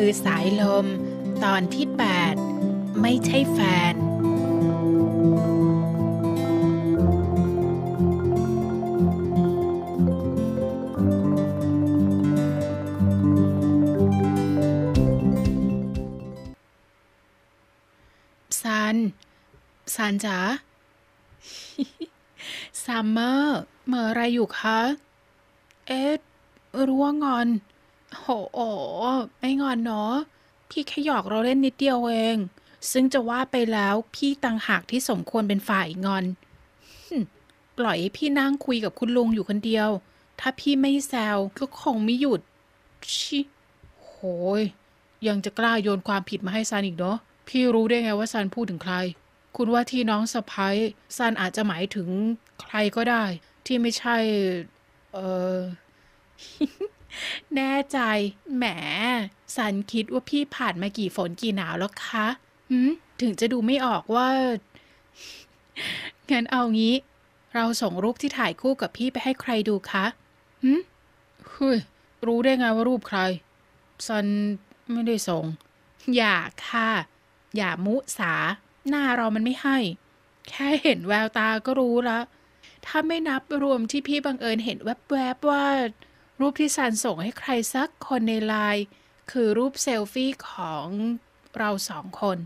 คือสายลมตอนที่8ไม่ใช่แฟนซันซันจ๋าซัมเมอร์เมื่อไรอยู่คะ เอ๊ะ รั่วงอนโหโอไม่งอนเนาะ พี่แค่หยอกเราเล่นนิดเดียวเอง ซึ่งจะว่าไปแล้วพี่ตังหากที่สมควรเป็นฝ่ายงอนปล่อยให้พี่นั่งคุยกับคุณลุงอยู่คนเดียว ถ้าพี่ไม่แซวก็คงไม่หยุด ชิโหยยังจะกล้าโยนความผิดมาให้ซันอีกเนาะพี่รู้ได้ไงว่าซันพูดถึงใคร คุณว่าที่น้องสะพ้ายซันอาจจะหมายถึงใครก็ได้ ที่ไม่ใช่ เออแน่ใจ แหม สันคิดว่าพี่ผ่านมากี่ฝนกี่หนาวแล้วคะถึงจะดูไม่ออกว่างั้นเอางี้ เราส่งรูปที่ถ่ายคู่กับพี่ไปให้ใครดูคะหเฮ้ย รู้ได้ไงว่ารูปใครสันไม่ได้ส่ง อย่าค่ะ อย่ามุสา หน้าเรามันไม่ให้ แค่เห็นแววตาก็รู้ละถ้าไม่นับรวมที่พี่บังเอิญเห็นแวบๆว่ารูปที่ซันส่งให้ใครสักคนในไลน์คือรูปเซลฟี่ของเราสองคน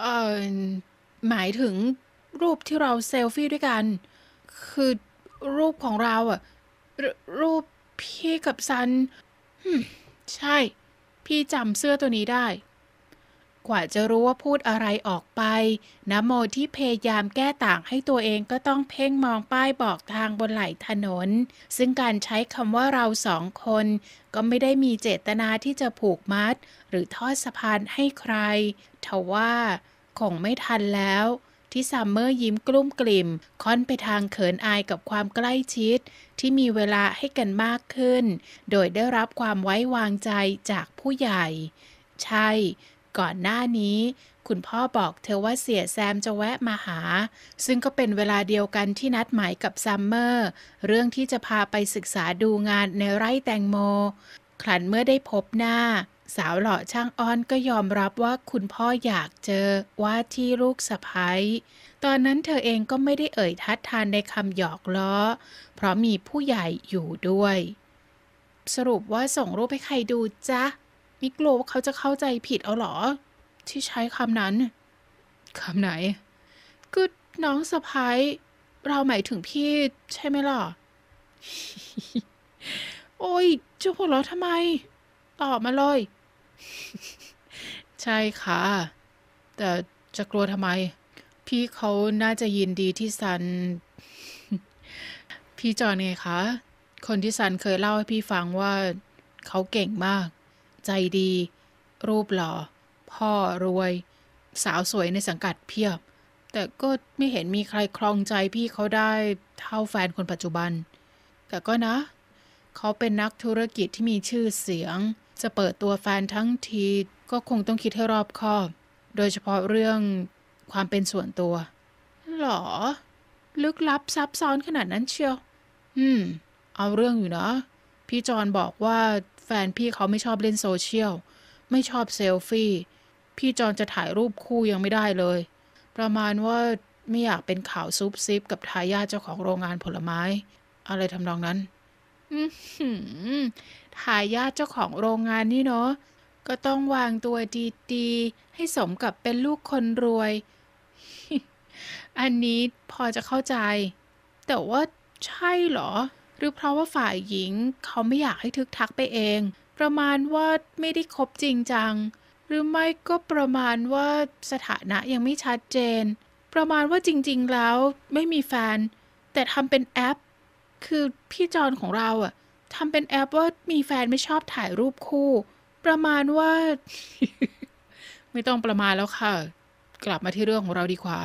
เออหมายถึงรูปที่เราเซลฟี่ด้วยกัน คือรูปของเราอะรรูปพี่กับซันใช่ พี่จำเสื้อตัวนี้ได้กว่าจะรู้ว่าพูดอะไรออกไป นโมที่พยายามแก้ต่างให้ตัวเองก็ต้องเพ่งมองป้ายบอกทางบนไหลถนน ซึ่งการใช้คำว่าเราสองคนก็ไม่ได้มีเจตนาที่จะผูกมัด หรือทอดสะพานให้ใครทว่าคงไม่ทันแล้ว ที่ซัมเมอร์ยิ้มกลุ้มกลิ่มค่อนไปทางเขินอายกับความใกล้ชิด ที่มีเวลาให้กันมากขึ้น โดยได้รับความไว้วางใจจากผู้ใหญ่ ใช่ก่อนหน้านี้ คุณพ่อบอกเธอว่าเสียแซมจะแวะมาหา ซึ่งก็เป็นเวลาเดียวกันที่นัดหมายกับซัมเมอร์ เรื่องที่จะพาไปศึกษาดูงานในไร่แตงโมขันเมื่อได้พบหน้า สาวหล่อช่างอ้อนก็ยอมรับว่าคุณพ่ออยากเจอว่าที่ลูกสะพ้ยตอนนั้นเธอเองก็ไม่ได้เอ่ยทัดทานในคำหยอกล้อ เพราะมีผู้ใหญ่อยู่ด้วย สรุปว่าส่งรูปให้ใครดูจ้ะมิกลัวว่าเขาจะเข้าใจผิดเอาหรอ ที่ใช้คำนั้นคำไหนก็น้องสะพ้าย เราหมายถึงพี่ใช่ไหมล่ะโอ้ยจะหัวเราะทำไมตอบมาเลย ใช่ค่ะ แต่จะกลัวทำไม พี่เขาน่าจะยินดีที่ซัน พี่จอนไงคะ คนที่ซันเคยเล่าให้พี่ฟังว่าเขาเก่งมากใจดี รูปหล่อพ่อรวย สาวสวยในสังกัดเพียบ แต่ก็ไม่เห็นมีใครคลองใจพี่เขาได้เท่าแฟนคนปัจจุบัน แต่ก็นะ เขาเป็นนักธุรกิจที่มีชื่อเสียง จะเปิดตัวแฟนทั้งที ก็คงต้องคิดให้รอบคอบโดยเฉพาะเรื่องความเป็นส่วนตัวหรอ ลึกลับซับซ้อนขนาดนั้นเชียว อืม เอาเรื่องอยู่นะ พี่จอนบอกว่าแฟนพี่เขาไม่ชอบเล่นโซเชียล ไม่ชอบเซลฟี่ พี่จอนจะถ่ายรูปคู่ยังไม่ได้เลย ประมาณว่าไม่อยากเป็นข่าวซุบซิบกับทายาทเจ้าของโรงงานผลไม้ อะไรทำนองนั้นทายาทเจ้าของโรงงานนี่เนาะ ก็ต้องวางตัวดีๆ ให้สมกับเป็นลูกคนรวย อันนี้พอจะเข้าใจ แต่ว่าใช่เหรอรือเพราะว่าฝ่ายหญิงเขาไม่อยากให้ทึกทักไปเอง ประมาณว่าไม่ได้คบจริงจัง หรือไม่ก็ประมาณว่าสถานะยังไม่ชัดเจน ประมาณว่าจริงๆ แล้วไม่มีแฟน แต่ทำเป็นแอป คือ พี่จอนของเราอะทำเป็นแอปว่ามีแฟนไม่ชอบถ่ายรูปคู่ ประมาณว่าไม่ต้องประมาณแล้วค่ะ กลับมาที่เรื่องของเราดีกว่า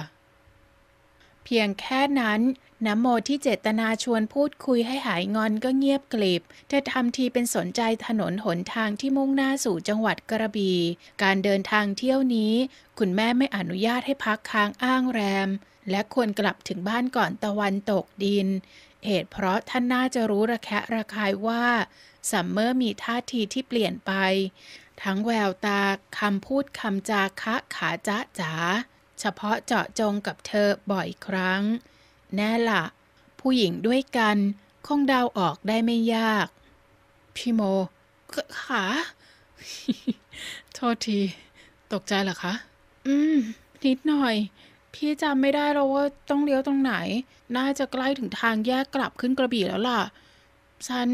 เพียงแค่นั้นน้ำโมที่เจตนาชวนพูดคุยให้หายงอนก็เงียบกลิบเธอทำทีเป็นสนใจถนนหนทางที่มุ่งหน้าสู่จังหวัดกระบี่การเดินทางเที่ยวนี้ คุณแม่ไม่อนุญาตให้พักค้างอ้างแรม และควรกลับถึงบ้านก่อนตะวันตกดิน เหตุเพราะท่านน่าจะรู้ระแคะระคายว่าสัมเมอร์มีท่าทีที่เปลี่ยนไป ทั้งแววตาคำพูดคำจาคะขาจ๊ะจ๋าเฉพาะเจาะจงกับเธอบ่อยครั้งแน่ละผู้หญิงด้วยกันคงเดาออกได้ไม่ยาก พี่โมขา โทษที ตกใจเหรอคะ อืม นิดหน่อย พี่จำไม่ได้แล้วว่าต้องเลี้ยวตรงไหน น่าจะใกล้ถึงทางแยกกลับขึ้นกระบี่แล้วล่ะซัน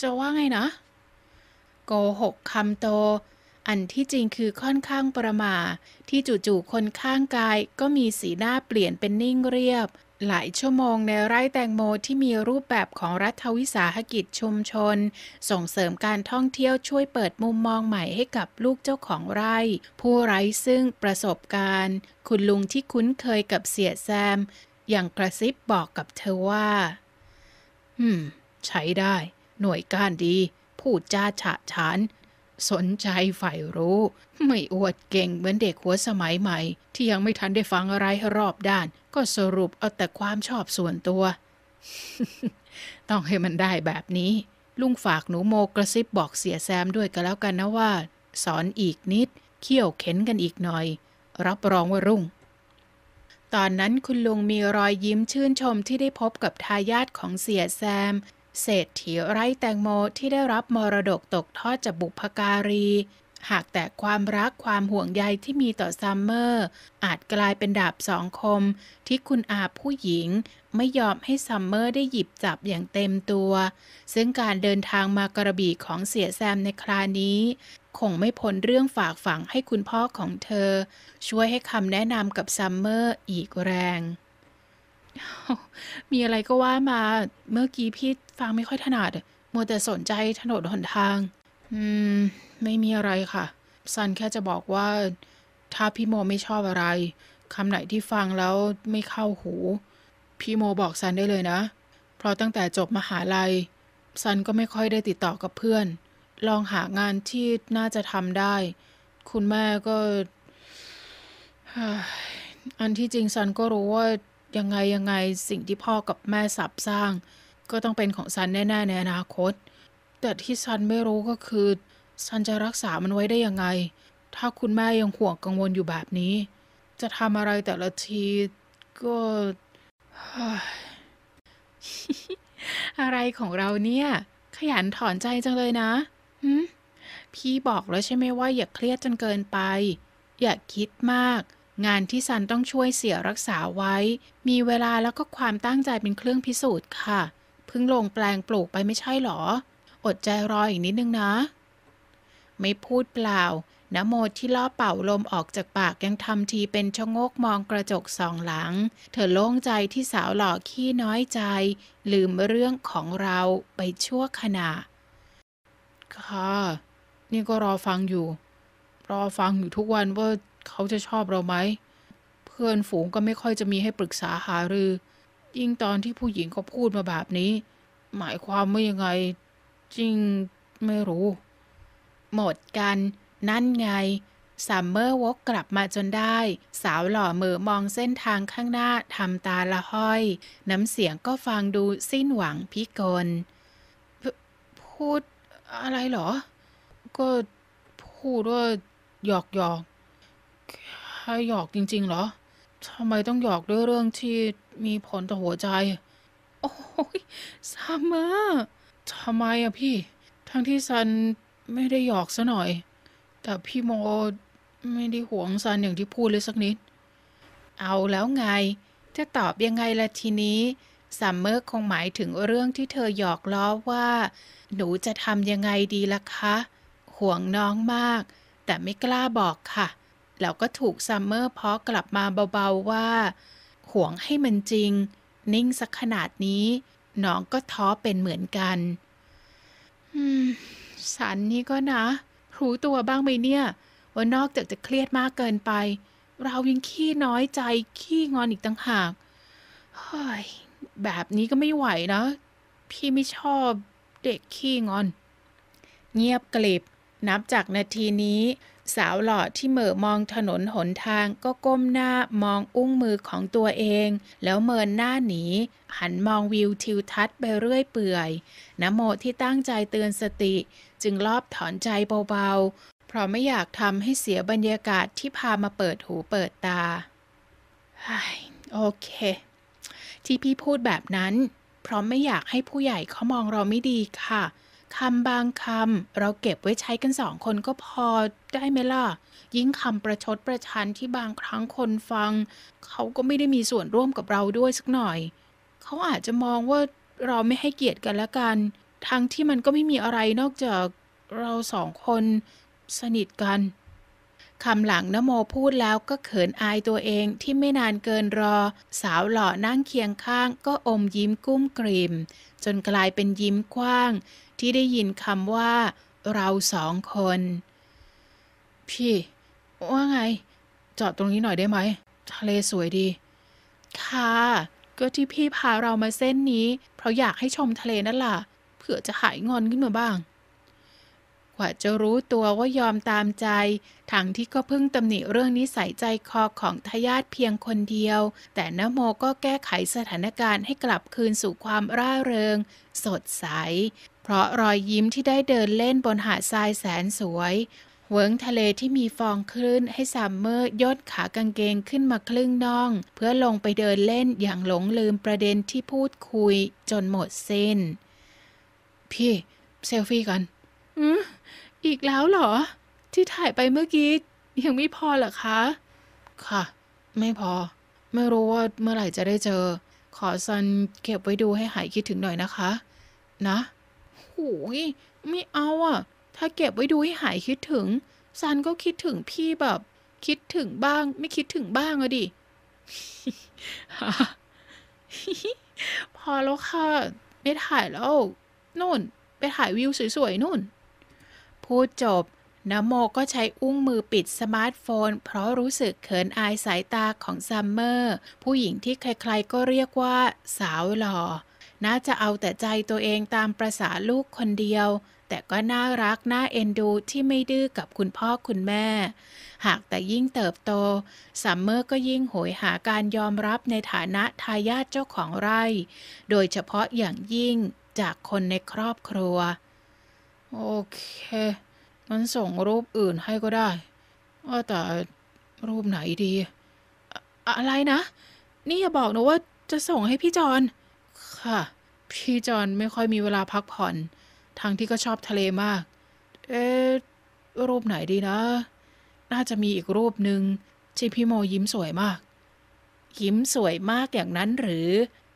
จะว่าไงนะ โกหกคำโต อันที่จริงคือค่อนข้างประมาที่จู่ๆคนข้างกาย ก็มีสีหน้าเปลี่ยนเป็นนิ่งเรียบหลายชั่วโมงในไร่แตงโมที่มีรูปแบบของรัฐวิสาหกิจชุมชน ส่งเสริมการท่องเที่ยวช่วยเปิดมุมมองใหม่ให้กับลูกเจ้าของไร่ ผู้ไร้ซึ่งประสบการณ์ คุณลุงที่คุ้นเคยกับเสียแซม อย่างกระซิบบอกกับเธอว่าฮืม ใช้ได้ หน่วยกานดีพูดจาฉะฉานสนใจใฝ่รู้ ไม่อวดเก่งเหมือนเด็กหัวสมัยใหม่ ที่ยังไม่ทันได้ฟังอะไรรอบด้าน ก็สรุปเอาแต่ความชอบส่วนตัว ต้องให้มันได้แบบนี้ ลุงฝากหนูโมกระซิบบอกเสียแซมด้วยก็แล้วกันนะว่า สอนอีกนิดเขี่ยวเข็นกันอีกหน่อย รับรองว่ารุ่ง ตอนนั้นคุณลุงมีรอยยิ้มชื่นชมที่ได้พบกับทายาทของเสียแซมเศรษฐีไร้แตงโมที่ได้รับมรดกตกทอดจากบุพการี หากแต่ความรักความห่วงใยที่มีต่อซัมเมอร์ อาจกลายเป็นดาบสองคม ที่คุณอาผู้หญิงไม่ยอมให้ซัมเมอร์ได้หยิบจับอย่างเต็มตัว ซึ่งการเดินทางมากระบี่ของเสียแซมในครานี้ คงไม่พ้นเรื่องฝากฝังให้คุณพ่อของเธอ ช่วยให้คำแนะนำกับซัมเมอร์อีกแรงมีอะไรก็ว่ามาเมื่อกี้พี่ฟังไม่ค่อยถนัดมัวแต่สนใจถนนหนทาง อืม ไม่มีอะไรค่ะ ซันแค่จะบอกว่า ถ้าพี่โมไม่ชอบอะไรคำไหนที่ฟังแล้วไม่เข้าหูพี่โมบอกซันได้เลยนะ เพราะตั้งแต่จบมหาลัยซันก็ไม่ค่อยได้ติดต่อกับเพื่อน ลองหางานที่น่าจะทำได้ คุณแม่ก็อันที่จริงซันก็รู้ว่ายังไงยังไงสิ่งที่พ่อกับแม่สับสร้างก็ต้องเป็นของซันแน่ๆในอนาคต แต่ที่ซันไม่รู้ก็คือซันจะรักษามันไว้ได้ยังไง ถ้าคุณแม่ยังห่วงกังวลอยู่แบบนี้ จะทำอะไรแต่ละทีก็ อะไรของเราเนี่ย ขยันถอนใจจังเลยนะพี่บอกแล้วใช่ไหมว่าอย่าเครียดจนเกินไป อย่าคิดมาก งานที่ซันต้องช่วยเสียรักษาไว้ มีเวลาแล้วก็ความตั้งใจเป็นเครื่องพิสูจน์ค่ะเพิ่งลงแปลงปลูกไปไม่ใช่หรอ อดใจรออีกนิดนึงนะ ไม่พูดเปล่านโมที่ล่อเป่าลมออกจากปากยังทำทีเป็นชะโงกมองกระจกสองหลัง เธอโล่งใจที่สาวหล่อขี้น้อยใจ ลืมเรื่องของเราไปชั่วขณะ ค่ะ นี่ก็รอฟังอยู่ รอฟังอยู่ทุกวันว่าเขาจะชอบเราไหม เพื่อนฝูงก็ไม่ค่อยจะมีให้ปรึกษาหารือยิ่งตอนที่ผู้หญิงเขาพูดมาแบบนี้ หมายความว่ายังไง จริงไม่รู้ หมดกันนั่นไงซัมเมอร์วกกลับมาจนได้ สาวหล่อมือมองเส้นทางข้างหน้าทำตาละห้อย น้ำเสียงก็ฟังดูสิ้นหวังพิกลพูดอะไรหรอ ก็พูดว่าหยอกหยอกแค่หยอกจริงๆเหรอทำไมต้องหยอกด้วยเรื่องที่มีผลต่อหัวใจ โอ้ยซัมเมอร์ทำไมอะพี่ ทั้งที่ซันไม่ได้หยอกซะหน่อย แต่พี่โมไม่ได้หวงซันอย่างที่พูดเลยสักนิด เอาแล้วไง จะตอบยังไงล่ะทีนี้ ซัมเมอร์คงหมายถึงเรื่องที่เธอหยอกล้อว่า หนูจะทำยังไงดีล่ะคะห่วงน้องมาก แต่ไม่กล้าบอกค่ะ แล้วก็ถูกซัมเมอร์เพาะกลับมาเบาๆว่าหวงให้มันจริง นิ่งสักขนาดนี้น้องก็ท้อเป็นเหมือนกัน อืม สันนี่ก็นะรู้ตัวบ้างไหมเนี่ย ว่านอกจากจะเครียดมากเกินไป เรายังขี้น้อยใจขี้งอนอีกต่างหาก เฮ้ย แบบนี้ก็ไม่ไหวนะ พี่ไม่ชอบเด็กขี้งอน เงียบกลิบ นับจากนาทีนี้สาวหล่อที่เหม่อมองถนนหนทางก็ก้มหน้ามองอุ้งมือของตัวเอง แล้วเมินหน้าหนี หันมองวิวทิวทัศน์ไปเรื่อย เปื่อยนโมที่ตั้งใจเตือนสติ จึงรอบถอนใจเบาๆเพราะไม่อยากทำให้เสียบรรยากาศที่พามาเปิดหูเปิดตาโอเค ที่พี่พูดแบบนั้น เพราะไม่อยากให้ผู้ใหญ่เขามองเราไม่ดีค่ะคำบางคำเราเก็บไว้ใช้กันสองคนก็พอได้ไหมล่ะ ยิ่งคำประชดประชันที่บางครั้งคนฟังเขาก็ไม่ได้มีส่วนร่วมกับเราด้วยสักหน่อยเขาอาจจะมองว่าเราไม่ให้เกียรติกันละกัน ทั้งที่มันก็ไม่มีอะไรนอกจากเราสองคนสนิทกันคำหลังนโมพูดแล้วก็เขินอายตัวเองที่ไม่นานเกินรอ สาวหล่อนั่งเคียงข้าง ก็อมยิ้มกุ้มกริมจนกลายเป็นยิ้มกว้างที่ได้ยินคำว่าเราสองคนพี่ ว่าไงจอดตรงนี้หน่อยได้ไหม ทะเลสวยดีค่ะก็ที่พี่พาเรามาเส้นนี้ เพราะอยากให้ชมทะเลนั่นล่ะเผื่อจะหายงอนขึ้นมาบ้าง กว่าจะรู้ตัวว่ายอมตามใจทั้งที่ก็เพิ่งตำหนิเรื่องนิสัยใจคอของทายาทเพียงคนเดียว แต่นโมก็แก้ไขสถานการณ์ให้กลับคืนสู่ความร่าเริง สดใสเพราะรอยยิ้มที่ได้เดินเล่นบนหาดทรายแสนสวยเวงทะเลที่มีฟองคลื่นให้ซัมเมอร์ยดขากางเกงขึ้นมาครึ่งน่อง เพื่อลงไปเดินเล่นอย่างหลงลืมประเด็นที่พูดคุยจนหมดสิ้น พี่เซลฟี่กัน อืออีกแล้วเหรอ ที่ถ่ายไปเมื่อกี้ ยังไม่พอเหรอคะค่ะ ไม่พอ ไม่รู้ว่าเมื่อไหร่จะได้เจอ ขอซันเก็บไว้ดูให้หายคิดถึงหน่อยนะคะ นะย ไม่เอาอะถ้าเก็บไว้ดูให้หายคิดถึง ซันก็คิดถึงพี่แบบ คิดถึงบ้างไม่คิดถึงบ้างอะดิพอแล้วค่ะ ไม่ถ่ายแล้วนู่น ไปถ่ายวิวสวยๆนู่น พูดจบนโมก็ใช้อุ้งมือปิดสมาร์ทโฟน เพราะรู้สึกเขินอายสายตาของซัมเมอร์ ผู้หญิงที่ใครๆ ก็เรียกว่า สาวหล่อน่าจะเอาแต่ใจตัวเองตามประษาลูกคนเดียว แต่ก็น่ารักน่าเอ็นดูที่ไม่ดื้อกับคุณพ่อคุณแม่ หากแต่ยิ่งเติบโต ซัมเมอร์ก็ยิ่งโหยหาการยอมรับในฐานะทายาทเจ้าของไร่ โดยเฉพาะอย่างยิ่งจากคนในครอบครัว โอเคมันส่งรูปอื่นให้ก็ได้ว่าแต่ รูปไหนดี อะไรนะ นี่อย่าบอกนะว่าจะส่งให้พี่จอนค่ะพี่จอนไม่ค่อยมีเวลาพักผ่อน ทั้งที่ก็ชอบทะเลมาก เอ๊ะรูปไหนดีนะ น่าจะมีอีกรูปหนึ่งที่พี่โมยิ้มสวยมาก ยิ้มสวยมากอย่างนั้นหรือ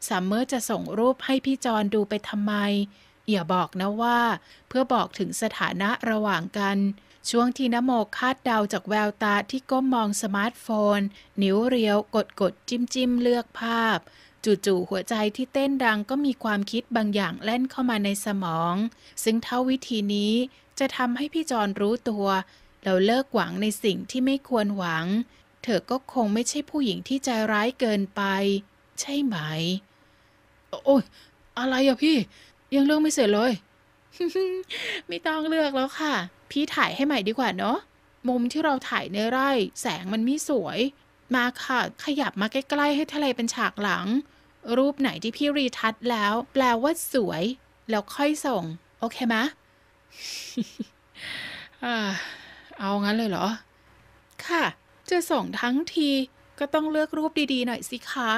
ซัมเมอร์จะส่งรูปให้พี่จอนดูไปทำไม อย่าบอกนะว่า เพื่อบอกถึงสถานะระหว่างกัน ช่วงที่นโมคาดเดาจากแววตาที่ก้มมองสมาร์ทโฟน นิ้วเรียวกดกดจิ้มจิ้มเลือกภาพจู่ๆหัวใจที่เต้นดังก็มีความคิดบางอย่าง แล่นเข้ามาในสมอง ซึ่งเท่าวิธีนี้จะทำให้พี่จอนรู้ตัว เราเลิกหวังในสิ่งที่ไม่ควรหวัง เธอก็คงไม่ใช่ผู้หญิงที่ใจร้ายเกินไป ใช่ไหม โอ้ยอะไรอะพี่ยังเลือกไม่เสร็จเลยไม่ต้องเลือกแล้วค่ะ พี่ถ่ายให้ใหม่ดีกว่าเนาะมุมที่เราถ่ายในไร่ แสงมันไม่สวยมาค่ะ ขยับมาใกล้ ๆ ให้ทะเลเป็นฉากหลัง รูปไหนที่พี่รีทัชแล้ว แปลว่าสวย แล้วค่อยส่ง โอเคไหมเอางั้นเลยเหรอ ค่ะ จะส่งทั้งที ก็ต้องเลือกรูปดีๆ หน่อยสิคะ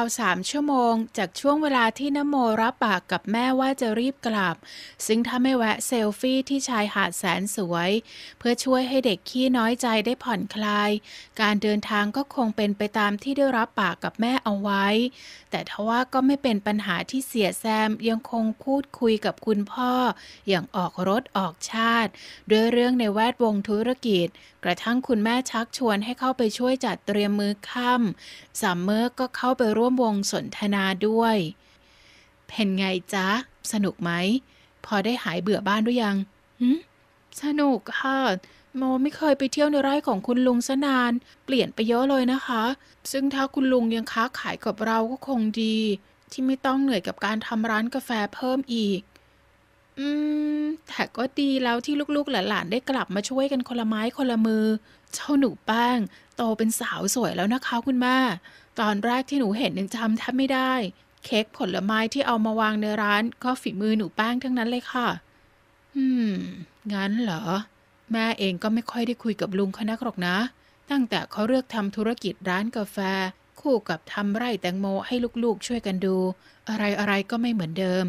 าวสามชั่วโมงจากช่วงเวลาที่นโมรับปากกับแม่ว่าจะรีบกลับ ซึ่งถ้าไม่แวะเซลฟี่ที่ชายหาดแสนสวย เพื่อช่วยให้เด็กขี้น้อยใจได้ผ่อนคลาย การเดินทางก็คงเป็นไปตามที่ได้รับปากกับแม่เอาไว้ แต่ทว่าก็ไม่เป็นปัญหาที่เสียแซมยังคงพูดคุยกับคุณพ่อ อย่างออกรถออกชาติ ด้วยเรื่องในแวดวงธุรกิจ กระทั่งคุณแม่ชักชวนให้เข้าไปช่วยจัดเตรียมมือค่ำซัมเมอร์ก็เข้าไปร่วมมวงสนทนาด้วย เป็นไงจ๊ะ สนุกไหม พอได้หายเบื่อบ้านด้วยยังหืมสนุกค่ะโมไม่เคยไปเที่ยวในไร่ของคุณลุงซะนาน เปลี่ยนไปเยอะเลยนะคะ ซึ่งถ้าคุณลุงยังค้าขายกับเราก็คงดี ที่ไม่ต้องเหนื่อยกับการทำร้านกาแฟเพิ่มอีกอืมแต่ก็ดีแล้วที่ลูกๆหลานๆได้กลับมาช่วยกันคนละไม้คนละมือเจ้าหนูแป้งโตเป็นสาวสวยแล้วนะคะคุณแม่ตอนแรกที่หนูเห็นยังจำแทบไม่ได้ เค้กผลไม้ที่เอามาวางในร้าน ก็ฝีมือหนูแป้งทั้งนั้นเลยค่ะ อืม งั้นเหรอ แม่เองก็ไม่ค่อยได้คุยกับลุงคณะหรอกนะ ตั้งแต่เขาเลือกทำธุรกิจร้านกาแฟ คู่กับทำไร่แตงโมให้ลูกๆช่วยกันดู อะไรๆก็ไม่เหมือนเดิม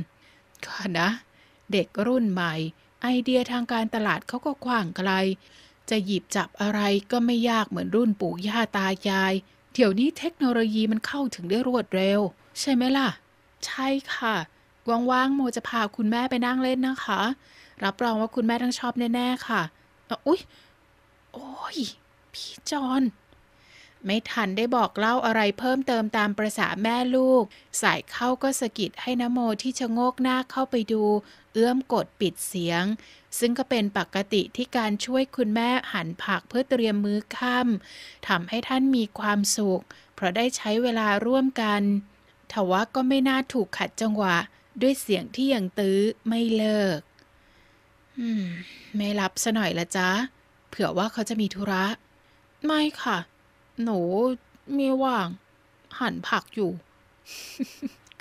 ก็นะเด็กรุ่นใหม่ ไอเดียทางการตลาดเขาก็กว้างไกล จะหยิบจับอะไรก็ไม่ยากเหมือนรุ่นปู่ย่าตายาย เดี๋ยวนี้เทคโนโลยีมันเข้าถึงได้รวดเร็ว ใช่ไหมล่ะ ใช่ค่ะว่างๆโมจะพาคุณแม่ไปนั่งเล่นนะคะ รับรองว่าคุณแม่ต้องชอบแน่ ๆ ค่ะ อุ๊ย โอ้ย พี่จอนไม่ทันได้บอกเล่าอะไรเพิ่มเติมตามประษาแม่ลูก สายเข้าก็สะกิดให้นโมที่ชะโงกหน้าเข้าไปดู เอื้อมกดปิดเสียง ซึ่งก็เป็นปกติที่การช่วยคุณแม่หั่นผักเพื่อเตรียมมือค่ำทำให้ท่านมีความสุข เพราะได้ใช้เวลาร่วมกันทว่าก็ไม่น่าถูกขัดจังหวะ ด้วยเสียงที่ยังตื้อไม่เลิกมไม่รับซะหน่อยละจ้ะเผื่อว่าเขาจะมีธุระ ไม่ค่ะหนูไม่ว่าง หั่นผักอยู่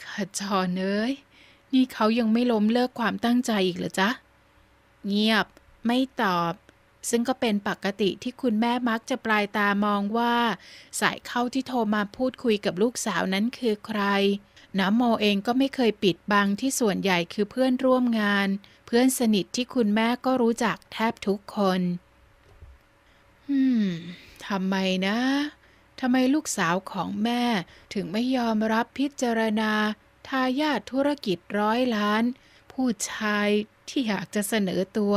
ขจรเอ้ยนี่เขายังไม่ล้มเลิกความตั้งใจอีกเหรอจ๊ะ เงียบ ไม่ตอบ ซึ่งก็เป็นปกติที่คุณแม่มักจะปลายตามองว่า สายเข้าที่โทรมาพูดคุยกับลูกสาวนั้นคือใคร น้ำโมเองก็ไม่เคยปิดบังที่ส่วนใหญ่คือเพื่อนร่วมงาน เพื่อนสนิทที่คุณแม่ก็รู้จักแทบทุกคนอืมทำไมนะ ทำไมลูกสาวของแม่ถึงไม่ยอมรับพิจารณา ทายาทธุรกิจร้อยล้าน ผู้ชายที่อยากจะเสนอตัว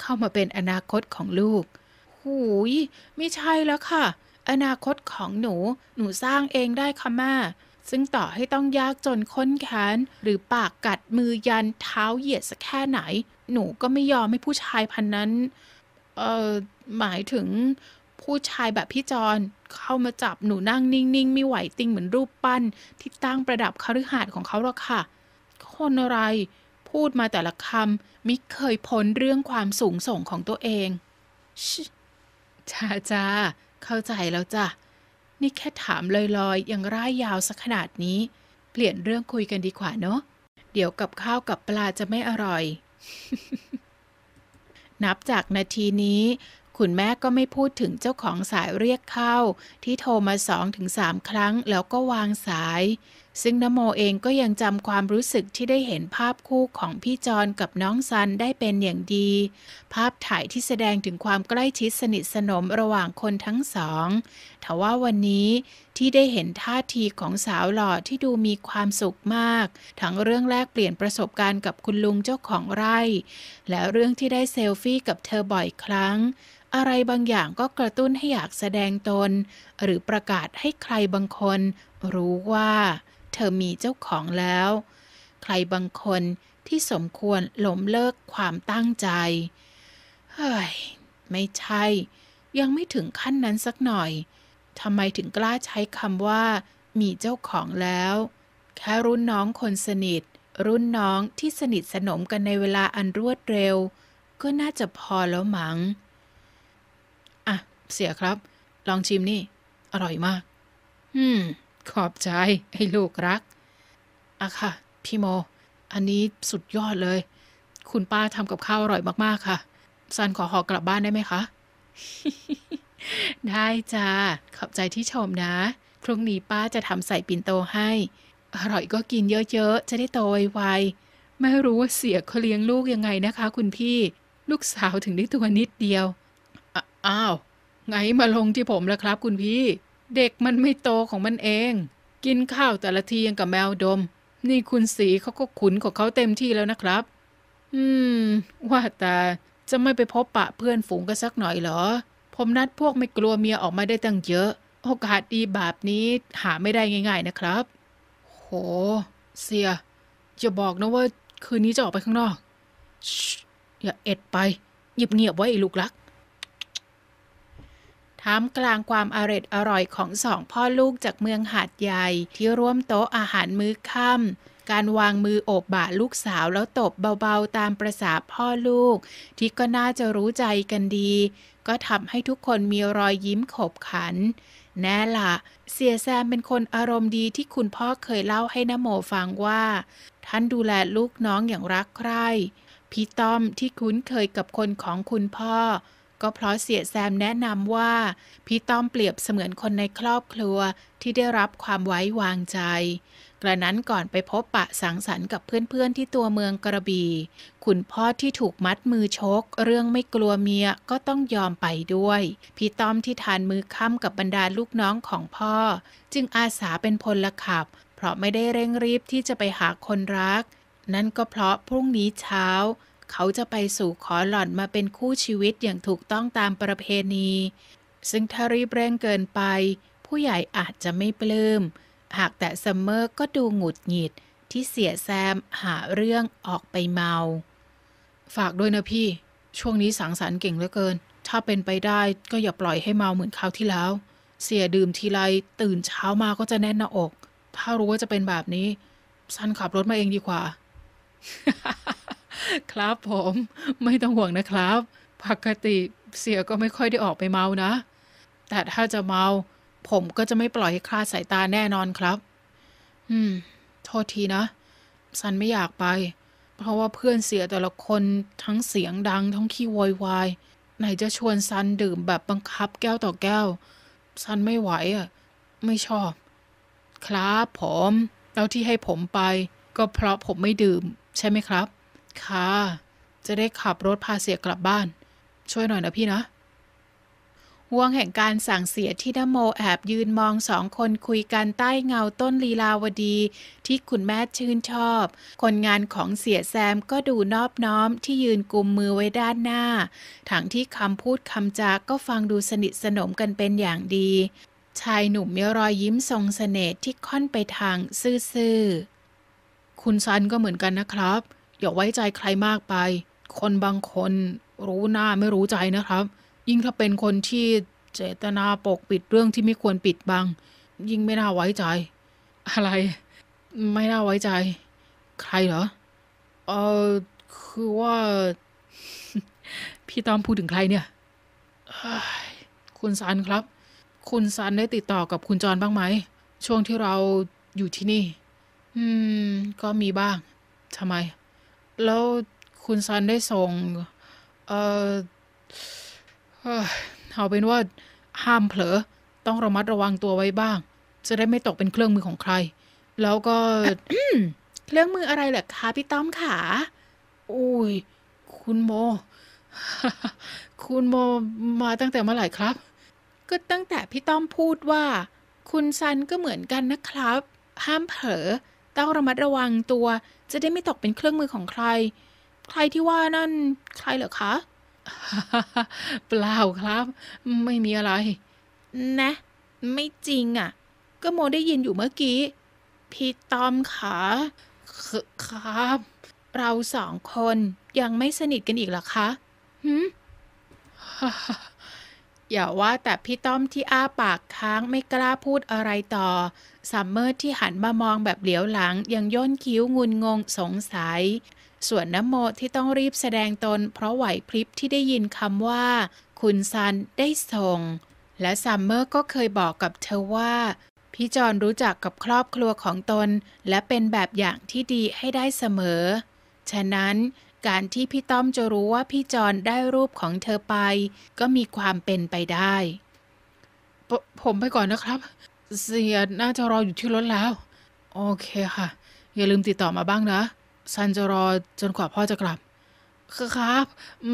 เข้ามาเป็นอนาคตของลูกหูยไม่ใช่แล้วค่ะ อนาคตของหนูหนูสร้างเองได้ค่ะแม่ ซึ่งต่อให้ต้องยากจนค้นแขนหรือปากกัดมือยันเท้าเหยียดสักแค่ไหน หนูก็ไม่ยอมให้ผู้ชายพันนั้น เอ่อ หมายถึงผู้ชายแบบพี่จอนเข้ามาจับหนูนั่งนิ่งๆ ไม่ไหวติงเหมือนรูปปั้นที่ตั้งประดับคฤหาสน์ของเขาหรอกค่ะ คนอะไร พูดมาแต่ละคำมิเคยพ้นเรื่องความสูงส่งของตัวเองจ้าจ้าเข้าใจแล้วจ้ะนี่แค่ถามลอยๆยังร่ายยาวสักขนาดนี้ เปลี่ยนเรื่องคุยกันดีกว่าเนาะเดี๋ยวกับข้าวกับปลาจะไม่อร่อย นับจากนาทีนี้คุณแม่ก็ไม่พูดถึงเจ้าของสายเรียกเข้าที่โทรมาสองถึงสามครั้งแล้วก็วางสายซึ่งนโมเองก็ยังจำความรู้สึกที่ได้เห็นภาพคู่ของพี่จอนกับน้องซันได้เป็นอย่างดี ภาพถ่ายที่แสดงถึงความใกล้ชิดสนิทสนมระหว่างคนทั้งสองทว่าวันนี้ที่ได้เห็นท่าทีของสาวหล่อที่ดูมีความสุขมาก ทั้งเรื่องแลกเปลี่ยนประสบการณ์กับคุณลุงเจ้าของไร่ และเรื่องที่ได้เซลฟี่กับเธอบ่อยครั้ง อะไรบางอย่างก็กระตุ้นให้อยากแสดงตน หรือประกาศให้ใครบางคน รู้ว่าเธอมีเจ้าของแล้ว ใครบางคนที่สมควรหลมเลิกความตั้งใจเฮ้ยไม่ใช่ ยังไม่ถึงขั้นนั้นสักหน่อยทำไมถึงกล้าใช้คำว่า มีเจ้าของแล้ว แค่รุ่นน้องคนสนิท รุ่นน้องที่สนิทสนมกันในเวลาอันรวดเร็ว ก็น่าจะพอแล้วมัง้งอ่ะเสียครับ ลองชิมนี่ อร่อยมากอืมขอบใจให้ลูกรักอะค่ะ พี่โม อันนี้สุดยอดเลย คุณป้าทำกับข้าวอร่อยมากๆค่ะ ซันขอหอกลับบ้านได้ไหมคะ ได้จ้าขอบใจที่ชมนะพรุ่งนี้ป้าจะทำใส่ปิ่นโตให้ อร่อยก็กินเยอะ ๆ จะได้โตไวๆไม่รู้ว่าเสียเขาเลี้ยงลูกยังไงนะคะคุณพี่ลูกสาวถึงได้ตัวนิดเดียวอ้าวไงมาลงที่ผมแล้วครับคุณพี่เด็กมันไม่โตของมันเอง กินข้าวแต่ละทียังกับแมวดม นี่คุณสีเขาก็ขุนของเขาเต็มที่แล้วนะครับ อืม ว่าแต่จะไม่ไปพบปะเพื่อนฝูงกันสักหน่อยเหรอ ผมนัดพวกไม่กลัวเมียออกมาได้ตั้งเยอะ โอกาสดีแบบนี้หาไม่ได้ง่ายๆนะครับ โห เสีย จะบอกนะว่าคืนนี้จะออกไปข้างนอก อย่าเอ็ดไป หยิบเงียบไว้ไอ้ลูกรักท่ามกลางความอร็ดอร่อยของสองพ่อลูกจากเมืองหาดใหญ่ ที่ร่วมโต๊ะอาหารมื้อค่ำการวางมือโอบบ่าลูกสาวแล้วตบเบาๆตามประษาพ่อลูก ที่ก็น่าจะรู้ใจกันดี ก็ทำให้ทุกคนมีรอยยิ้มขบขัน แน่ละเสียแซมเป็นคนอารมณ์ดีที่คุณพ่อเคยเล่าให้นโมฟังว่า ท่านดูแลลูกน้องอย่างรักใคร่พี่ต้อมที่คุ้นเคยกับคนของคุณพ่อก็เพราะเสียแซมแนะนำว่า พี่ต้อมเปรียบเสมือนคนในครอบครัวที่ได้รับความไว้วางใจ กระนั้นก่อนไปพบปะสังสรรค์กับเพื่อนๆที่ตัวเมืองกระบี่ขุนพ่อที่ถูกมัดมือชก เรื่องไม่กลัวเมียก็ต้องยอมไปด้วย พี่ต้อมที่ทานมือค่ำกับบรรดาลูกน้องของพ่อ จึงอาสาเป็นพลขับ เพราะไม่ได้เร่งรีบที่จะไปหาคนรัก นั่นก็เพราะพรุ่งนี้เช้าเขาจะไปสู่ขอหล่อนมาเป็นคู่ชีวิตอย่างถูกต้องตามประเพณี ซึ่งถ้ารีบเร่งเกินไป ผู้ใหญ่อาจจะไม่ปลืม้ม หากแต่ซัมเมอร์ก็ดูหงุดหงิดที่เสียแซมหาเรื่องออกไปเมา ฝากด้วยนะพี่ ช่วงนี้สังสรรค์เก่งเหลือเกิน ถ้าเป็นไปได้ก็อย่าปล่อยให้เมาเหมือนคราวที่แล้ว เสียดื่มทีไรตื่นเช้ามาก็จะแน่นหน้าอก ถ้ารู้ว่าจะเป็นแบบนี้ซันขับรถมาเองดีกว่าครับผม ไม่ต้องห่วงนะครับปกติเสียก็ไม่ค่อยได้ออกไปเมานะ แต่ถ้าจะเมา ผมก็จะไม่ปล่อยให้คลาดสายตาแน่นอนครับ อืมโทษทีนะซันไม่อยากไป เพราะว่าเพื่อนเสียแต่ละคนทั้งเสียงดังทั้งขี้วอยวาย ไหนจะชวนซันดื่มแบบบังคับแก้วต่อแก้วซันไม่ไหวอ่ะ ไม่ชอบ ครับผม แล้วที่ให้ผมไป ก็เพราะผมไม่ดื่ม ใช่ไหมครับค่ะจะได้ขับรถพาเสียกลับบ้าน ช่วยหน่อยนะพี่นะห่วงแห่งการสั่งเสียที่นโมแอบ ยืนมองสองคนคุยกันใต้เงาต้นลีลาวดี ที่คุณแม่ชื่นชอบ คนงานของเสียแซมก็ดูนอบน้อมที่ยืนกุมมือไว้ด้านหน้า ทั้งที่คำพูดคำจากก็ฟังดูสนิทสนมกันเป็นอย่างดี ชายหนุ่มมีรอยยิ้มทรงสเสน่ห์ที่ค่อนไปทางซื่อๆคุณซันก็เหมือนกันนะครับอย่าไว้ใจใครมากไป คนบางคนรู้หน้าไม่รู้ใจนะครับ ยิ่งถ้าเป็นคนที่เจตนาปกปิดเรื่องที่ไม่ควรปิดบังยิ่งไม่น่าไว้ใจ อะไร ไม่น่าไว้ใจ ใครเหรอ เออคือว่า พี่ตอมพูดถึงใครเนี่ย คุณซันครับ คุณซันได้ติดต่อกับคุณจรบ้างไหม ช่วงที่เราอยู่ที่นี่ อืม ก็มีบ้างทำไมแล้วคุณซันได้ส่งเออเอาเป็นว่า ห้ามเผลอ ต้องระมัดระวังตัวไว้บ้าง จะได้ไม่ตกเป็นเครื่องมือของใคร แล้วก็เครื่องมืออะไรแหละคะพี่ต้อมขาอุ้ยคุณโม คุณโมมาตั้งแต่เมื่อไหร่ครับ ก็ตั้งแต่พี่ต้อมพูดว่า คุณซันก็เหมือนกันนะครับ ห้ามเผลอต้องระมัดระวังตัวจะได้ไม่ตกเป็นเครื่องมือของใคร ใครที่ว่านั่นใครเหรอคะ เปล่าครับ ไม่มีอะไร นะ ไม่จริงอะ่ะ ก็โมได้ยินอยู่เมื่อกี้ พี่ตอมขา ครับ เราสองคน ยังไม่สนิทกันอีกหรอคะหืมอย่าว่าแต่พี่ต้อมที่อ้าปากค้างไม่กล้าพูดอะไรต่อซัมเมอร์ที่หันมามองแบบเหลียวหลังยังย่นคิ้วงุนงงสงสัย ส่วนน้ำโมที่ต้องรีบแสดงตนเพราะไหวพริบที่ได้ยินคำว่า คุณซันได้ส่งและซัมเมอร์ก็เคยบอกกับเธอว่าพี่จอนรู้จักกับครอบครัวของตน และเป็นแบบอย่างที่ดีให้ได้เสมอ ฉะนั้นการที่พี่ต้อมจะรู้ว่าพี่จอนได้รูปของเธอไป ก็มีความเป็นไปได้ผผมไปก่อนนะครับ เสียน่าจะรออยู่ที่รถแล้ว โอเคค่ะ อย่าลืมติดต่อมาบ้างนะซันจะรอจนกว่าพ่อจะกลับครับ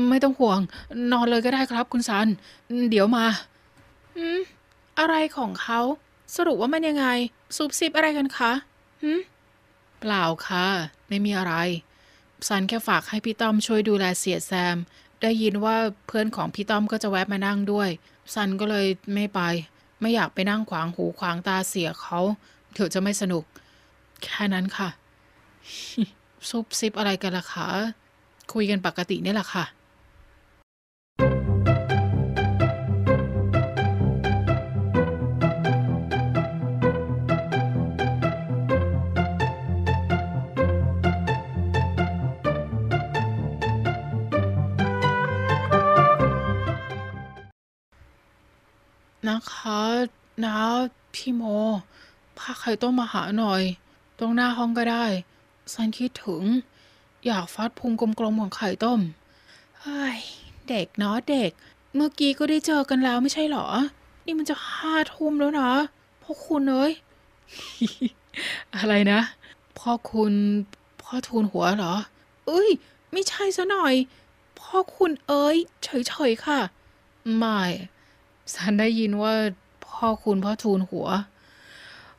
ไม่ต้องห่วง นอนเลยก็ได้ครับ คุณซัน เดี๋ยวมา อืมอะไรของเขา สรุปว่ามันยังไงซุบซิบอะไรกันคะอืมเปล่าค่ะไม่มีอะไรซันแค่ฝากให้พี่ต้อมช่วยดูแลเสียแซม ได้ยินว่าเพื่อนของพี่ต้อมก็จะแวะมานั่งด้วย ซันก็เลยไม่ไป ไม่อยากไปนั่งขวางหูขวางตาเสียเขา เดี๋ยวจะไม่สนุก แค่นั้นค่ะ ซุบซิบอะไรกันล่ะคะ คุยกันปกตินี่แหละค่ะนะคะนะพี่โม พาไข่ต้มมาหาหน่อย ตรงหน้าห้องก็ได้ฉันคิดถึง อยากฟัดพุงกลมๆของไข่ต้มเฮ้ยเด็กเนาะเด็ก เมื่อกี้ก็ได้เจอกันแล้วไม่ใช่หรอ นี่มันจะห้าทุ่มแล้วนะพ่อคุณเอ้ย อะไรนะพ่อคุณพ่อทูลหัวเหรอ เอ้ย ไม่ใช่ซะหน่อยพ่อคุณเอ้ยเฉยๆค่ะไม่ฉันได้ยินว่าพ่อคุณพ่อทูลหัว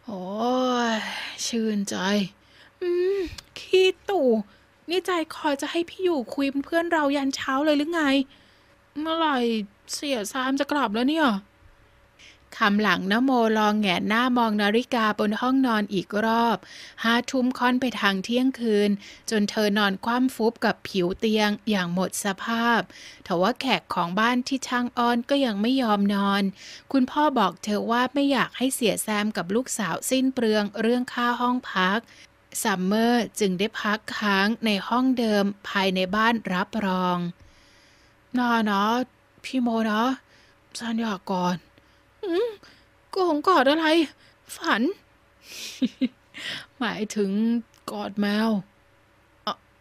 โอ้ย ชื่นใจ อืมขี้ตู่ นี่ใจคอยจะให้พี่อยู่คุยเพื่อนเรายันเช้าเลยหรือไง เมื่อไหร่ เสียซามจะกลับแล้วเนี่ยคำหลังนโมลองแงหน้ามองนาฬิกาบนห้องนอนอีกรอบห้าทุ่มค่อนไปทางเที่ยงคืน จนเธอนอนคว่ำฟุบกับผิวเตียงอย่างหมดสภาพแต่ว่าแขกของบ้านที่ช่างอ้อนก็ยังไม่ยอมนอน คุณพ่อบอกเธอว่าไม่อยากให้เสียแซมกับลูกสาวสิ้นเปลืองเรื่องค่าห้องพักซัมเมอร์จึงได้พักค้างในห้องเดิมภายในบ้านรับรองนอนเนาะพี่โมเนาะสัญญาก่อนโกงกอดอะไร ฝัน หมายถึงกอดแมว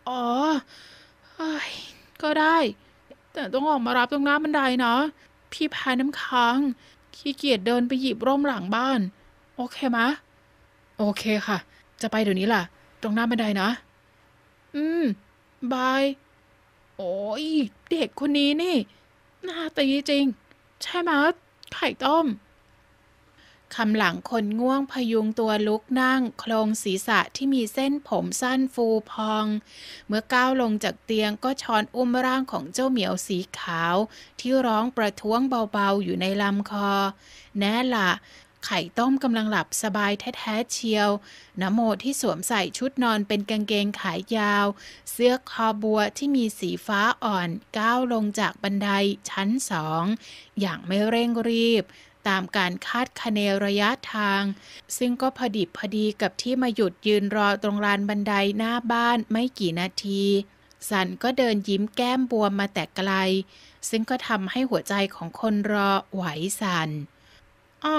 อ๋อ ก็ได้ แต่ต้องออกมารับตรงหน้าบันไดนะ พี่พายน้ำค้าง ขี้เกียจเดินไปหยิบร่มหลังบ้าน โอเคไหมโอเคค่ะ จะไปเดี๋ยวนี้ล่ะ ตรงหน้าบันไดนะ อืม บาย โอ้ยเด็กคนนี้นี่หน้าตีจริง ใช่ไหมไข่ต้ม คำหลังคนง่วงพยุงตัวลุกนั่งโครงศีรษะที่มีเส้นผมสั้นฟูพอง เมื่อก้าวลงจากเตียงก็ช้อนอุ้มร่างของเจ้าเหมียวสีขาวที่ร้องประท้วงเบาๆ อยู่ในลำคอแน่ละไข่ต้มกำลังหลับสบายแท้ๆเชียวนโมที่สวมใส่ชุดนอนเป็นกางเกงขายยาว เสื้อคอบัวที่มีสีฟ้าอ่อนก้าวลงจากบันไดชั้นสอง อย่างไม่เร่งรีบ ตามการคาดคะเนระยะทาง ซึ่งก็พอดิบพอดีกับที่มาหยุดยืนรอตรงลานบันไดหน้าบ้านไม่กี่นาที สันก็เดินยิ้มแก้มบวมมาแต่ไกล ซึ่งก็ทำให้หัวใจของคนรอไหวสันนอ้อ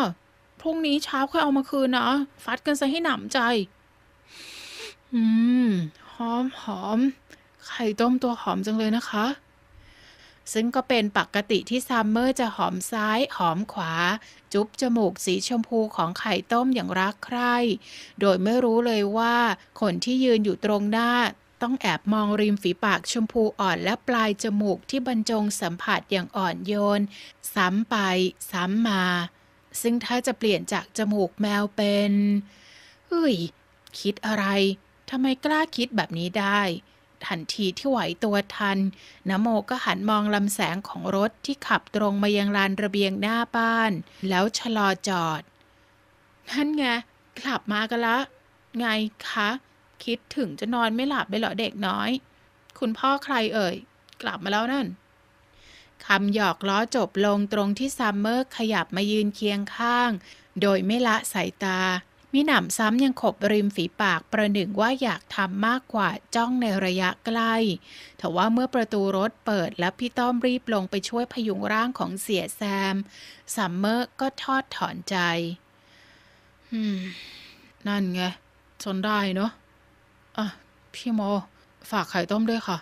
พรุ่งนี้เช้าค่อยเอามาคืนนะฟัดกันซะให้หนำใจ อืม หอมหอม ไข่ต้มตัวหอมจังเลยนะคะ ซึ่งก็เป็นปกติที่ซัมเมอร์จะหอมซ้ายหอมขวา จุ๊บจมูกสีชมพูของไข่ต้มอย่างรักใคร่ โดยไม่รู้เลยว่า คนที่ยืนอยู่ตรงหน้า ต้องแอบมองริมฝีปากชมพูอ่อน และปลายจมูกที่บรรจงสัมผัสอย่างอ่อนโยนซ้ำไปซ้ำมาซึ่งถ้าจะเปลี่ยนจากจมูกแมวเป็น เฮ้ย คิดอะไร ทำไมกล้าคิดแบบนี้ได้ ทันทีที่ไหวตัวทันนโมก็หันมองลำแสงของรถที่ขับตรงมายังลานระเบียงหน้าบ้าน แล้วชะลอจอด นั่นไง กลับมากันละ ไงคะ คิดถึงจะนอนไม่หลับไปเหรอเด็กน้อย คุณพ่อใครเอ่ย กลับมาแล้วนั่นคำหยอกล้อจบลงตรงที่ซัมเมอร์ขยับมายืนเคียงข้าง โดยไม่ละสายตามิหนำซ้ำยังขบริมฝีปากประหนึ่งว่าอยากทำมากกว่าจ้องในระยะใกล้แต่ว่าเมื่อประตูรถเปิด และพี่ต้อมรีบลงไปช่วยพยุงร่างของเสียแซม ซัมเมอร์ก็ทอดถอนใจนั่นไงจนได้เนาะอ่ะ พี่โม ฝากไข่ต้มด้วยค่ะ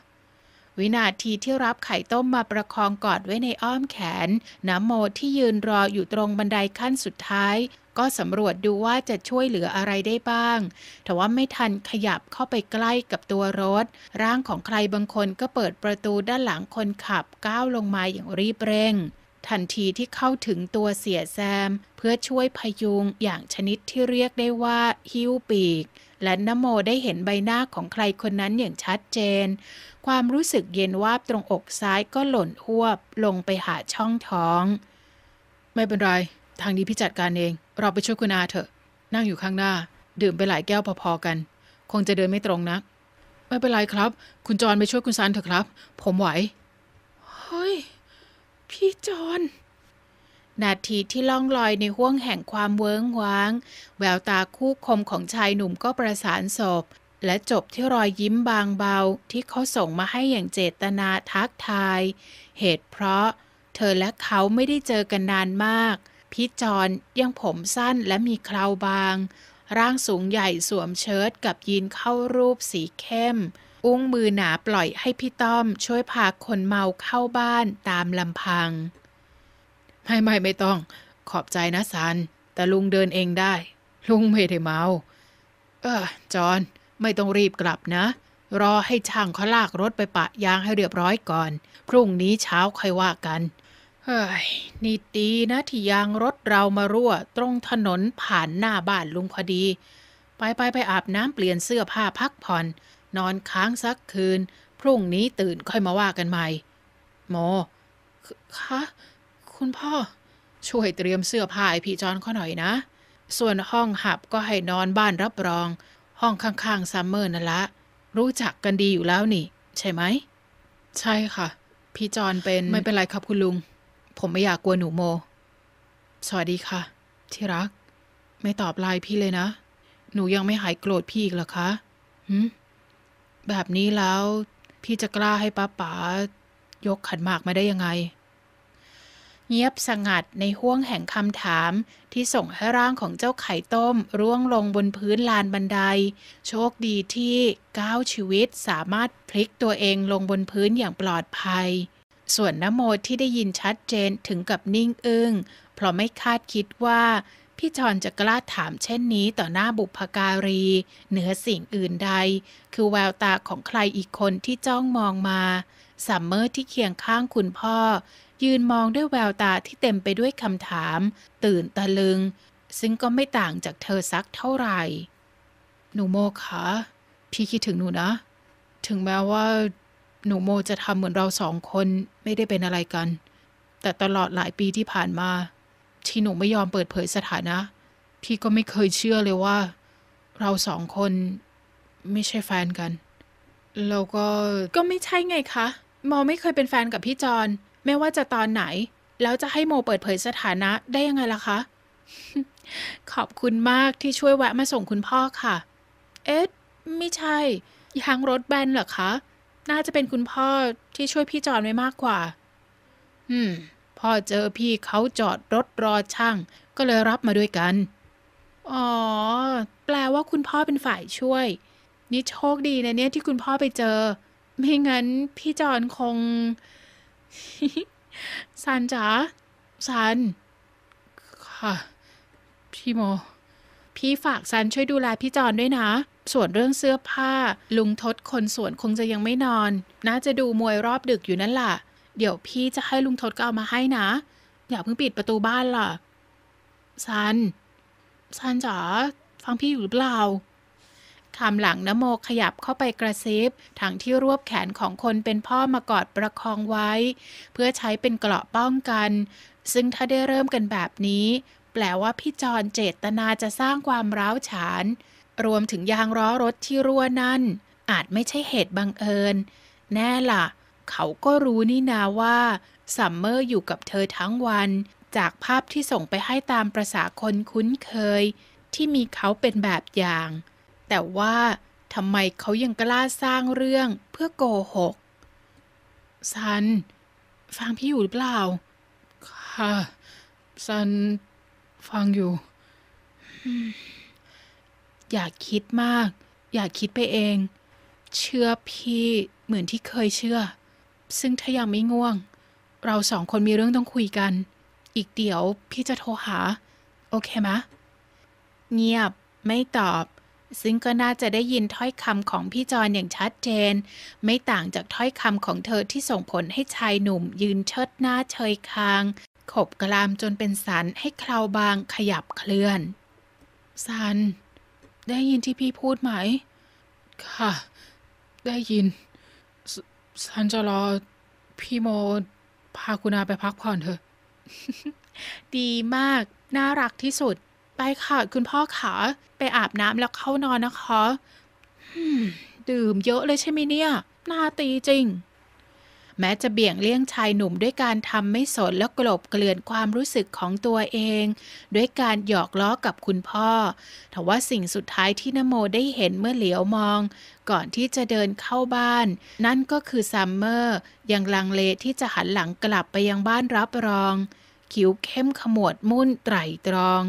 วินาทีที่รับไข่ต้มมาประคองกอดไว้ในอ้อมแขน น้ำโมที่ยืนรออยู่ตรงบันไดขั้นสุดท้ายก็สำรวจดูว่าจะช่วยเหลืออะไรได้บ้างแต่ว่าไม่ทันขยับเข้าไปใกล้กับตัวรถ ร่างของใครบางคนก็เปิดประตูด้านหลังคนขับก้าวลงมาอย่างรีบเร่งทันทีที่เข้าถึงตัวเสียแซมเพื่อช่วยพยุงอย่างชนิดที่เรียกได้ว่าฮิ้วปีกและนโมได้เห็นใบหน้าของใครคนนั้นอย่างชัดเจน ความรู้สึกเย็นวาบตรงอกซ้ายก็หล่นหวบ ลงไปหาช่องท้อง ไม่เป็นไรทางนี้พี่จัดการเองเราไปช่วยคุณอาเถอะ นั่งอยู่ข้างหน้า ดื่มไปหลายแก้วพอๆกัน คงจะเดินไม่ตรงนะไม่เป็นไรครับ คุณจอนไปช่วยคุณซันเถอะครับ ผมไหวเฮ้ย พี่จอนนาทีที่ล่องลอยในห้วงแห่งความเวิ้งว้าง แววตาคู่คมของชายหนุ่มก็ประสานศพและจบที่รอยยิ้มบางเบาที่เขาส่งมาให้อย่างเจตนาทักทาย เหตุเพราะเธอและเขาไม่ได้เจอกันนานมากพี่จอนยังผมสั้นและมีเคราบาง ร่างสูงใหญ่สวมเชิ้ตกับยีนเข้ารูปสีเข้ม อุ้งมือหนาปล่อยให้พี่ต้อมช่วยพาคนเมาเข้าบ้านตามลำพังไม่ไม่ไม่ต้องขอบใจนะซันแต่ลุงเดินเองได้ ลุงไม่ได้เมาเออจอนไม่ต้องรีบกลับนะ รอให้ช่างเขาลากรถไปปะยางให้เรียบร้อยก่อน พรุ่งนี้เช้าค่อยว่ากัน เฮ้ยนี่ดีนะ ที่ยางรถเรามารั่วตรงถนนผ่านหน้าบ้านลุงพอดี ไปไปไปอาบน้ำเปลี่ยนเสื้อผ้าพักผ่อน นอนค้างสักคืน พรุ่งนี้ตื่นค่อยมาว่ากันใหม่โมคะคุณพ่อช่วยเตรียมเสื้อผ้าให้พี่จอนเขาหน่อยนะ ส่วนห้องหับก็ให้นอนบ้านรับรอง ห้องข้างๆซัมเมอร์ นั่นละรู้จักกันดีอยู่แล้วนี่ ใช่ไหมใช่ค่ะ พี่จอนเป็นไม่เป็นไรครับคุณลุง ผมไม่อยากกลัวหนูโม สวัสดีค่ะ ที่รัก ไม่ตอบไลน์พี่เลยนะ หนูยังไม่หายโกรธพี่อีกเหรอคะหืมแบบนี้แล้ว พี่จะกล้าให้ป้าป๋ายกขันมากมาได้ยังไงเงียบสงัดในห้วงแห่งคำถาม ที่ส่งให้ร่างของเจ้าไข่ต้มร่วงลงบนพื้นลานบันได โชคดีที่ก้าวชีวิตสามารถพลิกตัวเองลงบนพื้นอย่างปลอดภัย ส่วนนโมที่ได้ยินชัดเจนถึงกับนิ่งอึง้งเพราะไม่คาดคิดว่า พี่ชอนจะกล้าถามเช่นนี้ต่อหน้าบุพการี เหนือสิ่งอื่นใด คือแววตาของใครอีกคนที่จ้องมองมาสัมเมอร์ที่เคียงข้างคุณพ่อยืนมองด้วยแววตาที่เต็มไปด้วยคำถาม ตื่นตะลึงซึ่งก็ไม่ต่างจากเธอสักเท่าไหร่ หนูโมคะ พี่คิดถึงหนูนะ ถึงแม้ว่า หนูโมจะทำเหมือนเราสองคนไม่ได้เป็นอะไรกัน แต่ตลอดหลายปีที่ผ่านมา ที่หนูไม่ยอมเปิดเผยสถานะ พี่ก็ไม่เคยเชื่อเลยว่า เราสองคน ไม่ใช่แฟนกัน แล้วก็ก็ไม่ใช่ไงคะมอไม่เคยเป็นแฟนกับพี่จอนไม่ว่าจะตอนไหนแล้วจะให้โมเปิดเผยสถานะได้ยังไงล่ะคะ ขอบคุณมากที่ช่วยแวะมาส่งคุณพ่อค่ะ เอ๊ะ ไม่ใช่ยางรถแบนเหรอคะน่าจะเป็นคุณพ่อที่ช่วยพี่จอนไว้มากกว่า อืมพ่อเจอพี่เขาจอดรถรอช่าง ก็เลยรับมาด้วยกัน อ๋อแปลว่าคุณพ่อเป็นฝ่ายช่วยนี่โชคดีนะเนี่ยที่คุณพ่อไปเจอไม่งั้นพี่จอนคงซันจ๋า ซัน ค่ะ พี่โม พี่ฝากซันช่วยดูแลพี่จอนด้วยนะ ส่วนเรื่องเสื้อผ้า ลุงทศคนสวนคงจะยังไม่นอน น่าจะดูมวยรอบดึกอยู่นั่นล่ะ เดี๋ยวพี่จะให้ลุงทศก็เอามาให้นะ อย่าเพิ่งปิดประตูบ้านล่ะ ซัน ซันจ๋า ฟังพี่อยู่หรือเปล่าาำหลังนโมขยับเข้าไปกระซิบทั้งที่รวบแขนของคนเป็นพ่อมากอดประคองไว้ เพื่อใช้เป็นเกราะป้องกัน ซึ่งถ้าได้เริ่มกันแบบนี้ แปลว่าพี่จอนเจตนาจะสร้างความร้าวฉาน รวมถึงยางล้อรถที่รั่วนั่น อาจไม่ใช่เหตุบังเอิญ แน่ล่ะ เขาก็รู้นี่นาว่าซัมเมอร์อยู่กับเธอทั้งวัน จากภาพที่ส่งไปให้ตามประษาคนคุ้นเคย ที่มีเขาเป็นแบบอย่างแต่ว่าทำไมเขายังกล้าสร้างเรื่องเพื่อโกหกซัน ฟังพี่อยู่หรือเปล่าค่ะซัน ฟังอยู่ อย่าคิดมากอย่าคิดไปเอง เชื่อพี่เหมือนที่เคยเชื่อ ซึ่งถ้ายังไม่ง่วง เราสองคนมีเรื่องต้องคุยกัน อีกเดี๋ยวพี่จะโทรหา โอเคไหมเงียบไม่ตอบซึ่งก็น่าจะได้ยินถ้อยคำของพี่จอนอย่างชัดเจน ไม่ต่างจากถ้อยคำของเธอที่ส่งผลให้ชายหนุ่มยืนเชิดหน้าเชยคาง ขบกรามจนเป็นสันให้คลาบางขยับเคลื่อนสัน ได้ยินที่พี่พูดไหม ค่ะ ได้ยินสสันจะรอพี่โมพาคุณาไปพักผ่อนเถอะ ดีมากน่ารักที่สุดไปค่ะคุณพ่อขาไปอาบน้ำแล้วเข้านอนนะคะดื่มเยอะเลยใช่ไหมเนี่ยน้าตีจริง แม้จะเบี่ยงเลี่ยงชายหนุ่มด้วยการทำไม่สนและกลบเกลื่อนความรู้สึกของตัวเอง ด้วยการหยอกล้อกับคุณพ่อแต่ว่าสิ่งสุดท้ายที่นโมได้เห็นเมื่อเหลียวมอง ก่อนที่จะเดินเข้าบ้าน นั่นก็คือซัมเมอร์ยังลังเลที่จะหันหลังกลับไปยังบ้านรับรอง คิ้วเข้มขมวดมุ่นไตรตรอง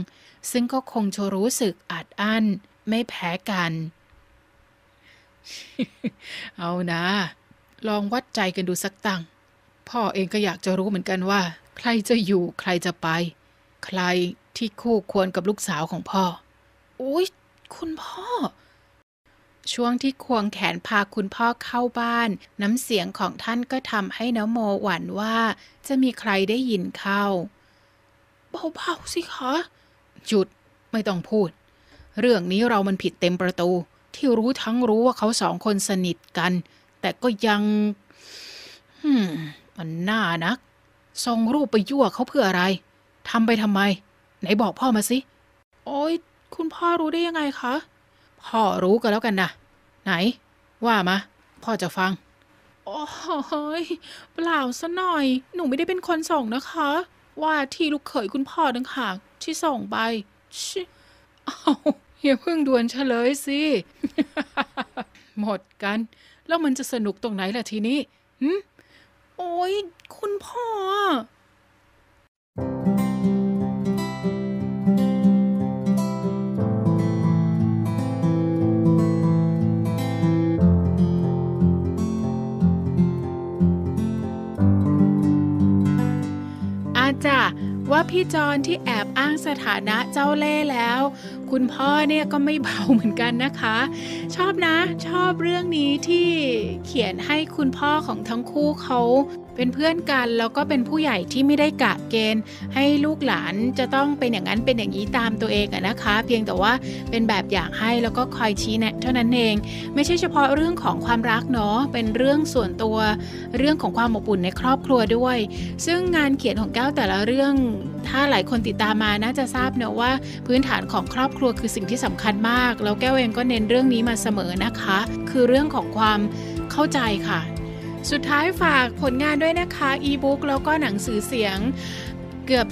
ซึ่งก็คงจะรู้สึกอัดอั้นไม่แพ้กัน เอานะ ลองวัดใจกันดูสักตั้งพ่อเองก็อยากจะรู้เหมือนกันว่า ใครจะอยู่ใครจะไป ใครที่คู่ควรกับลูกสาวของพ่ออุ๊ย คุณพ่อ ช่วงที่ควงแขนพาคุณพ่อเข้าบ้าน น้ำเสียงของท่านก็ทำให้น้โมหวั่นว่า จะมีใครได้ยินเข้าเบาๆสิคะหยุดไม่ต้องพูด เรื่องนี้เรามันผิดเต็มประตู ที่รู้ทั้งรู้ว่าเขาสองคนสนิทกัน แต่ก็ยังฮึมมันน่านักส่งรูปไปยั่วเขาเพื่ออะไรทำไปทำไม ไหนบอกพ่อมาสิโอ้ย คุณพ่อรู้ได้ยังไงคะพ่อรู้ก็แล้วกันนะไหน ว่ามาพ่อจะฟัง โอ้ยเปล่าซะหน่อย หนูไม่ได้เป็นคนส่งนะคะ ว่าที่ลูกเขยคุณพ่อดังหากที่ส่งไปชิเอาอย่าเพิ่งด่วนเฉลยสิ หมดกัน แล้วมันจะสนุกตรงไหนล่ะทีนี้หืมโอ้ยคุณพ่อจ้าว่าพี่จอนที่แอบอ้างสถานะเจ้าเล่แล้ว คุณพ่อเนี่ยก็ไม่เบาเหมือนกันนะคะ ชอบนะ ชอบเรื่องนี้ที่เขียนให้คุณพ่อของทั้งคู่เขาเป็นเพื่อนกัน แล้วก็เป็นผู้ใหญ่ที่ไม่ได้กะเกณฑ์ ให้ลูกหลานจะต้องเป็นอย่างนั้นเป็นอย่างนี้ตามตัวเองอะนะคะ เพียงแต่ว่าเป็นแบบอย่างให้แล้วก็คอยชี้แนะ เท่านั้นเอง ไม่ใช่เฉพาะเรื่องของความรักเนาะเป็นเรื่องส่วนตัวเรื่องของความอบอุ่นในครอบครัวด้วย ซึ่งงานเขียนของแก้วแต่ละเรื่อง ถ้าหลายคนติดตามมาน่าจะทราบเนาะว่าพื้นฐานของครอบครัวคือสิ่งที่สำคัญมากแล้วแก้วเองก็เน้นเรื่องนี้มาเสมอนะคะ คือเรื่องของความเข้าใจค่ะสุดท้ายฝากผลงานด้วยนะคะอีบุ๊กแล้วก็หนังสือเสียงเกือบ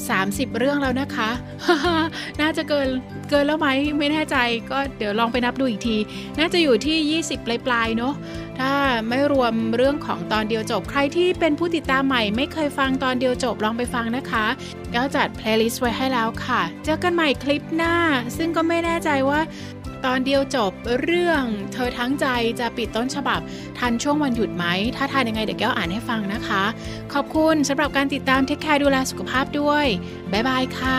30 เรื่องแล้วนะคะ น่าจะเกินเกินแล้วไหมไม่แน่ใจ ก็เดี๋ยวลองไปนับดูอีกที น่าจะอยู่ที่ 20 ปลาย ๆ เนาะถ้าไม่รวมเรื่องของตอนเดียวจบ ใครที่เป็นผู้ติดตามใหม่ ไม่เคยฟังตอนเดียวจบลองไปฟังนะคะก็จัดเพลย์ลิสต์ไว้ให้แล้วค่ะ เจอกันใหม่คลิปหน้าซึ่งก็ไม่แน่ใจว่าตอนเดียวจบเรื่องเธอทั้งใจจะปิดต้นฉบับทันช่วงวันหยุดไหม ถ้าทันยังไงเดี๋ยวแก้วอ่านให้ฟังนะคะ ขอบคุณสำหรับการติดตามเทคแคร์ดูแลสุขภาพด้วย บ๊ายบายค่ะ